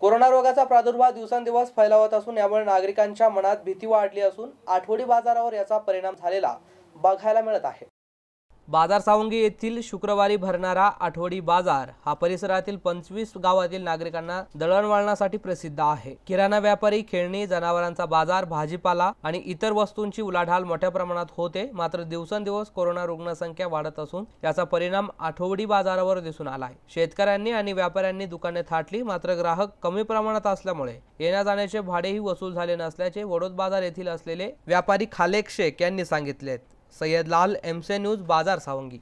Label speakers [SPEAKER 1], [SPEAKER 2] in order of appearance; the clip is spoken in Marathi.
[SPEAKER 1] कोरोना रोगाचा प्रादुर्भाव दिवसेंदिवस फैलावत असून यामुळे नागरिकांच्या मनात भीती वाढली असून आठवडी बाजारावर याचा परिणाम झालेला बघायला मिळत आहे बाजार सावंगी येथील शुक्रवारी भरणारा आठवडी बाजार हा परिसरातील पंचवीस गावातील नागरिकांना दळणवळणासाठी प्रसिद्ध आहे किराणा व्यापारी खेळणी जनावरांचा बाजार भाजीपाला आणि इतर वस्तूंची उलाढाल मोठ्या प्रमाणात होते मात्र दिवसेंदिवस कोरोना रुग्णसंख्या वाढत असून त्याचा परिणाम आठवडी बाजारावर दिसून आलाय शेतकऱ्यांनी आणि व्यापाऱ्यांनी दुकाने थाटली मात्र ग्राहक कमी प्रमाणात असल्यामुळे येण्या जाण्याचे भाडेही वसूल झाले नसल्याचे वडोद बाजार येथील असलेले व्यापारी खालेक शेख यांनी सांगितले सय्यदलाल एमसे न्यूज बाजार सावंगी